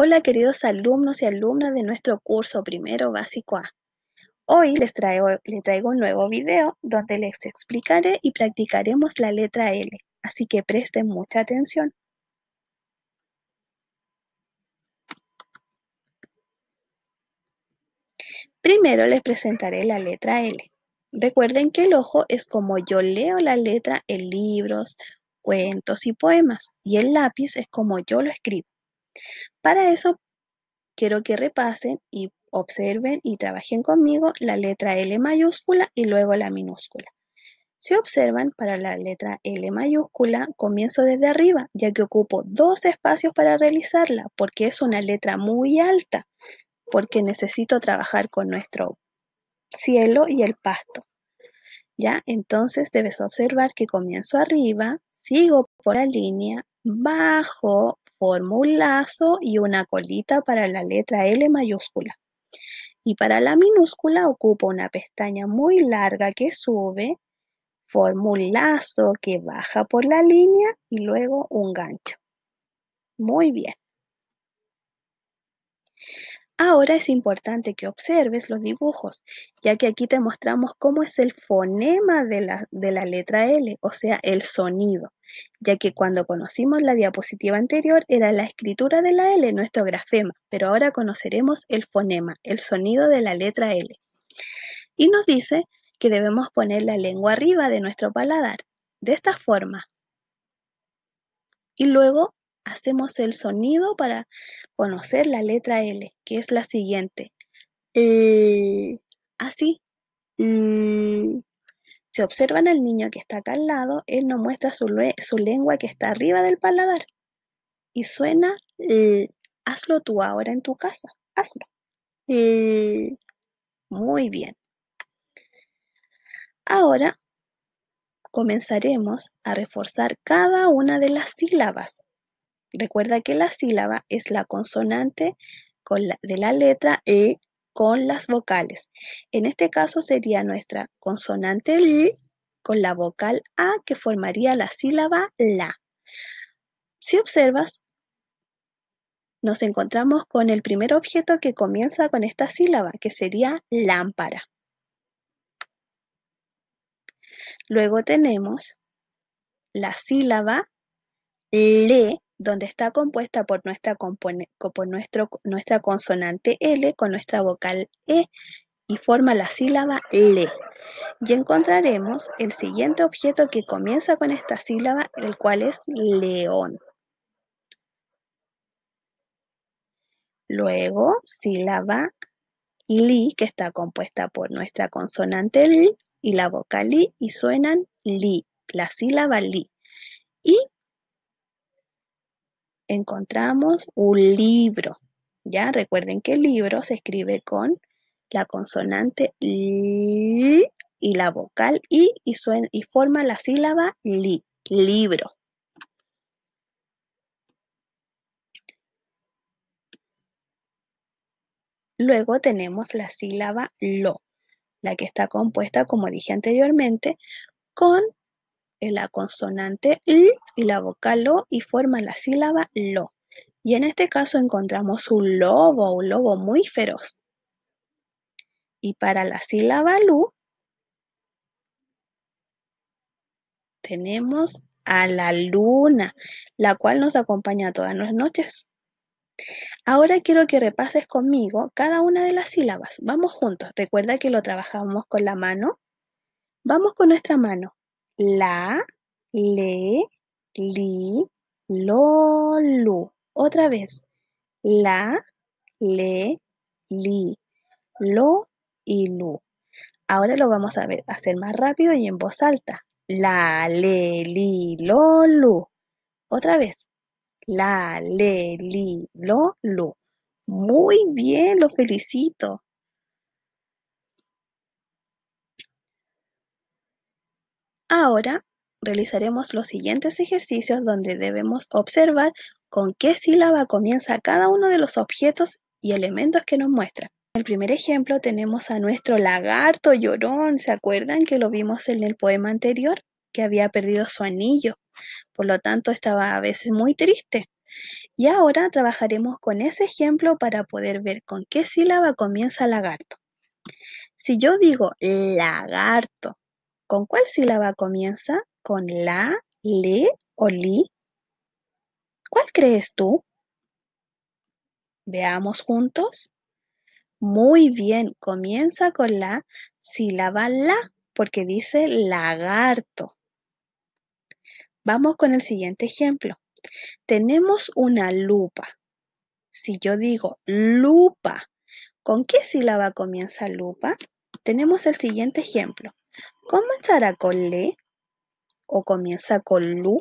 Hola queridos alumnos y alumnas de nuestro curso primero básico A. Hoy les traigo, traigo un nuevo video donde les explicaré y practicaremos la letra L, así que presten mucha atención. Primero les presentaré la letra L. Recuerden que el ojo es como yo leo la letra en libros, cuentos y poemas, y el lápiz es como yo lo escribo. Para eso quiero que repasen y observen y trabajen conmigo la letra L mayúscula y luego la minúscula. Si observan, para la letra L mayúscula comienzo desde arriba, ya que ocupo dos espacios para realizarla, porque es una letra muy alta, porque necesito trabajar con nuestro cielo y el pasto. ¿Ya? Entonces debes observar que comienzo arriba, sigo por la línea, bajo Formo un lazo y una colita para la letra L mayúscula. Y para la minúscula ocupo una pestaña muy larga que sube, formo un lazo que baja por la línea y luego un gancho. Muy bien. Ahora es importante que observes los dibujos, ya que aquí te mostramos cómo es el fonema de la, letra L, o sea, el sonido, ya que cuando conocimos la diapositiva anterior era la escritura de la L, nuestro grafema, pero ahora conoceremos el fonema, el sonido de la letra L. Y nos dice que debemos poner la lengua arriba de nuestro paladar, de esta forma. Y luego hacemos el sonido para conocer la letra L, que es la siguiente. E. así. E. Si observan al niño que está acá al lado, él nos muestra su, lengua que está arriba del paladar. Y suena e. Hazlo tú ahora en tu casa. Hazlo. Muy bien. Ahora comenzaremos a reforzar cada una de las sílabas Recuerda que la sílaba es la consonante de la letra E con las vocales. En este caso sería nuestra consonante L con la vocal A que formaría la sílaba la. Si observas, nos encontramos con el primer objeto que comienza con esta sílaba, que sería lámpara. Luego tenemos la sílaba le donde está compuesta por nuestra, consonante L con nuestra vocal E y forma la sílaba le. Y encontraremos el siguiente objeto que comienza con esta sílaba, el cual es león. Luego, sílaba li, que está compuesta por nuestra consonante l y la vocal i, y suenan li, la sílaba li. Y encontramos un libro. Ya recuerden que el libro se escribe con la consonante L y la vocal i y, y forma la sílaba li, libro. Luego tenemos la sílaba lo, la que está compuesta, como dije anteriormente, con la consonante L y la vocal O y forma la sílaba lo. Y en este caso encontramos un lobo, un lobo muy feroz. Y para la sílaba lu tenemos a la luna, la cual nos acompaña todas las noches. Ahora quiero que repases conmigo cada una de las sílabas. Vamos juntos. Recuerda que lo trabajamos con la mano. Vamos con nuestra mano la, le, li, lo, lu. Otra vez. La, le, li, lo y lu. Ahora lo vamos a hacer más rápido y en voz alta. La, le, li, lo, lu. Otra vez. La, le, li, lo, lu. Muy bien, lo felicito. Ahora realizaremos los siguientes ejercicios donde debemos observar con qué sílaba comienza cada uno de los objetos y elementos que nos muestra. En el primer ejemplo tenemos a nuestro lagarto llorón. ¿Se acuerdan que lo vimos en el poema anterior? Que había perdido su anillo. Por lo tanto, estaba a veces muy triste. Y ahora trabajaremos con ese ejemplo para poder ver con qué sílaba comienza lagarto. Si yo digo lagarto ¿Con cuál sílaba comienza? ¿Con la, le o li? ¿Cuál crees tú? Veamos juntos. Muy bien, comienza con la sílaba la, porque dice lagarto. Vamos con el siguiente ejemplo. Tenemos una lupa. Si yo digo lupa, ¿con qué sílaba comienza lupa? Tenemos el siguiente ejemplo comenzará con le o comienza con lu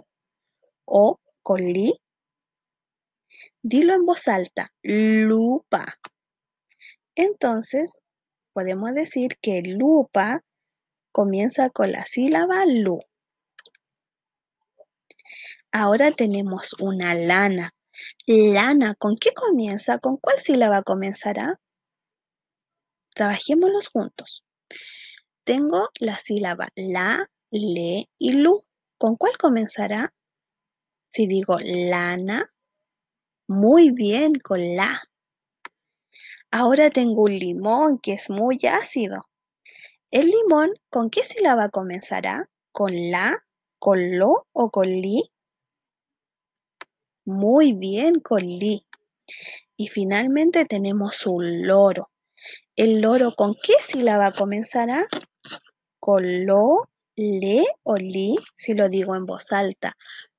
o con li. Dilo en voz alta, lupa. Entonces, podemos decir que lupa comienza con la sílaba lu. Ahora tenemos una lana. Lana, ¿con qué comienza? ¿Con cuál sílaba comenzará? Trabajémoslos juntos. Tengo la sílaba la, le y lu. ¿Con cuál comenzará? Si digo lana, muy bien con la. Ahora tengo un limón que es muy ácido. El limón, ¿con qué sílaba comenzará? ¿Con la, con lo o con li? Muy bien con li. Y finalmente tenemos un loro. ¿El loro con qué sílaba comenzará? Colo, le o li, si lo digo en voz alta.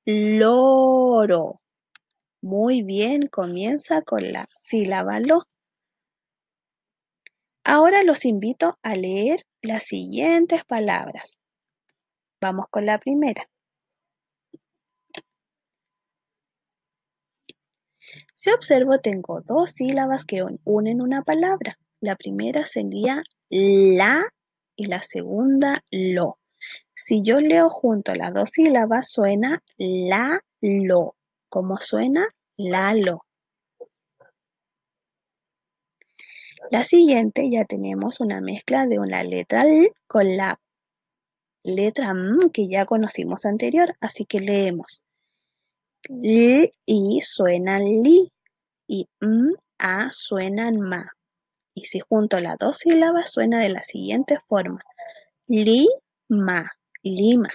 Loro. Muy bien, comienza con la sílaba lo. Ahora los invito a leer las siguientes palabras. Vamos con la primera. Si observo, tengo dos sílabas que unen una palabra. La primera sería la y la segunda lo. Si yo leo junto las dos sílabas, suena la lo. ¿Cómo suena? La lo. La siguiente ya tenemos una mezcla de una letra L con la letra M que ya conocimos anterior, así que leemos. L y suena li y M, A suenan ma. Y si junto las dos sílabas suena de la siguiente forma. Lima, Lima.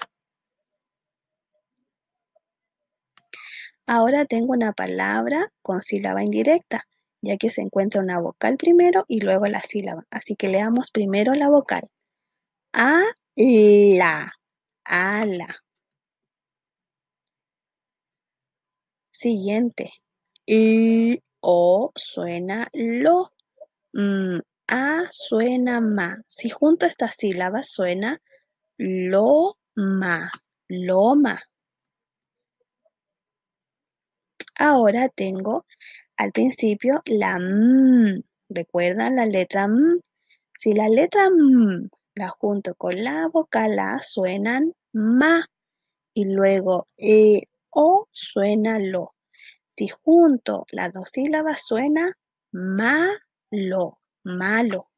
Ahora tengo una palabra con sílaba indirecta, ya que se encuentra una vocal primero y luego la sílaba. Así que leamos primero la vocal. A-la, A-la. Siguiente. i o suena lo m mm, a ah, suena ma. Si junto esta sílaba suena lo ma, loma. Ahora tengo al principio la m. ¿Recuerdan la letra m? Si la letra m la junto con la vocal a suenan ma y luego e o suena lo. Si junto las dos sílabas suena ma lo malo.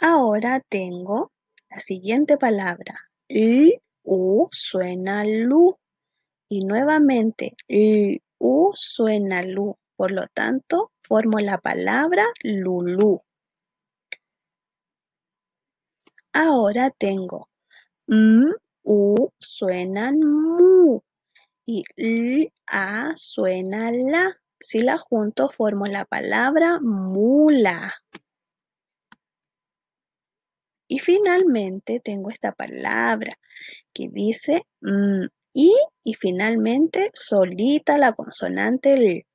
Ahora tengo la siguiente palabra. Y, u suena lu. Y nuevamente, u suena lu. Por lo tanto, formo la palabra lulu. Ahora tengo m, u suenan mu y l, a suena la. Si la junto, formo la palabra mula. Y finalmente tengo esta palabra que dice m mm, y y finalmente solita la consonante l.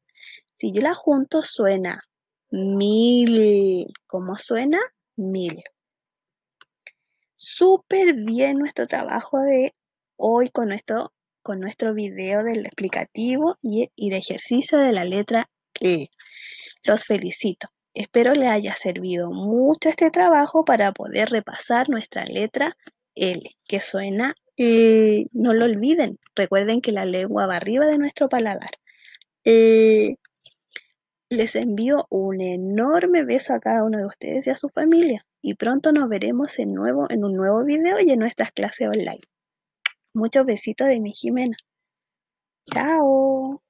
Si yo la junto suena mil. ¿Cómo suena? Mil. Súper bien nuestro trabajo de hoy con esto con nuestro video del explicativo y, de ejercicio de la letra E. Los felicito. Espero les haya servido mucho este trabajo para poder repasar nuestra letra L, que suena y eh, no lo olviden, recuerden que la lengua va arriba de nuestro paladar. Eh, les envío un enorme beso a cada uno de ustedes y a su familia y pronto nos veremos en, nuevo, en un nuevo video y en nuestras clases online. Muchos besitos de mi Jimena. Chao.